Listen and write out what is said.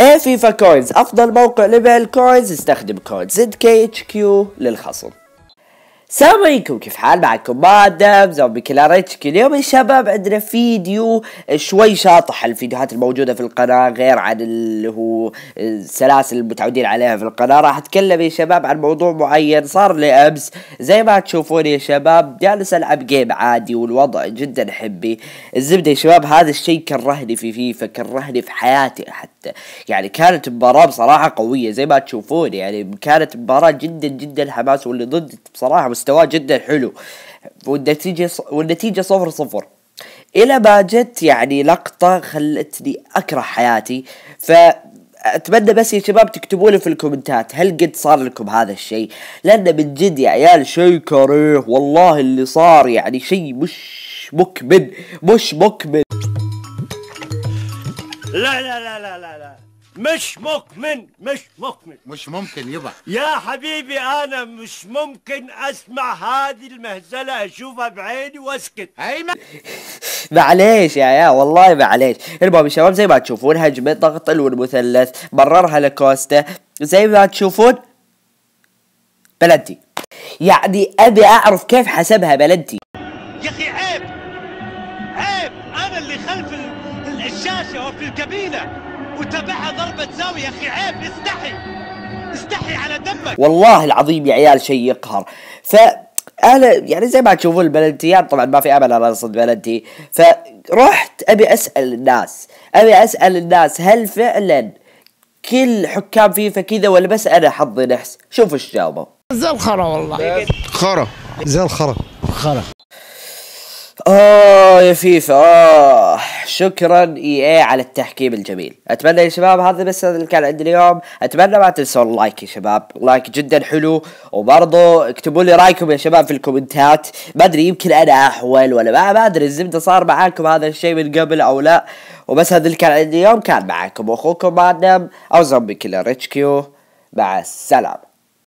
ايه فيفا كوينز افضل موقع لبيع الكوينز استخدم كود زد كي اتش كيو للخصم السلام عليكم كيف حال معكم مادم زومبي كلاريتشك اليوم يا شباب عندنا فيديو شوي شاطح الفيديوهات الموجودة في القناة غير عن اللي هو السلاسل المتعودين عليها في القناة راح اتكلم يا شباب عن موضوع معين صار لي امس زي ما تشوفون يا شباب جالس العب جيم عادي والوضع جدا حبي الزبدة يا شباب هذا الشيء كرهني في فيفا كرهني في حياتي حتى يعني كانت مباراة بصراحة قوية زي ما تشوفون يعني كانت مباراة جدا جدا حماس واللي ضد بصراحة مستواه جدا حلو والنتيجة والنتيجة صفر صفر إلى ما جت يعني لقطة خلتني أكره حياتي ف اتمنى بس يا شباب تكتبوا لي في الكومنتات هل قد صار لكم هذا الشيء لانه من جد يا عيال شيء كريه والله اللي صار يعني شيء مش مكمن مش مكمن لا لا لا لا لا, لا. مش مؤمن مش مؤمن مش ممكن يبا يا حبيبي انا مش ممكن اسمع هذه المهزله اشوفها بعيني واسكت ايمن معليش يا يا والله معليش المهم شباب زي ما تشوفون هجمه ضغط المثلث بررها لكوستا زي ما تشوفون بلنتي يعني ابي اعرف كيف حسبها بلنتي يا اخي عيب عيب انا اللي خلف الشاشه وفي الكابينه وتبعها ضربة زاوية يا أخي عيب استحي استحي على دمك والله العظيم يا عيال شيء يقهر ف انا يعني زي ما تشوفون البلنتيات طبعا ما في امل انا اصد بلنتي فرحت ابي اسال الناس ابي اسال الناس هل فعلا كل حكام فيفا كذا ولا بس انا حظي نحس شوفوا ايش جاوبوا زي خرا والله خرا زي خرا خرا اه يا فيفا اه شكرا اي اي على التحكيم الجميل اتمنى يا شباب هذا بس اللي كان عندي اليوم اتمنى ما تنسون اللايك يا شباب لايك جدا حلو وبرضه اكتبوا لي رايكم يا شباب في الكومنتات ما ادري يمكن انا احول ولا ما, ما ادري الزبده صار معاكم هذا الشيء من قبل او لا وبس هذا اللي كان عندي اليوم كان معاكم اخوكم مادم او زومبي كيلر اتش كيو مع السلامه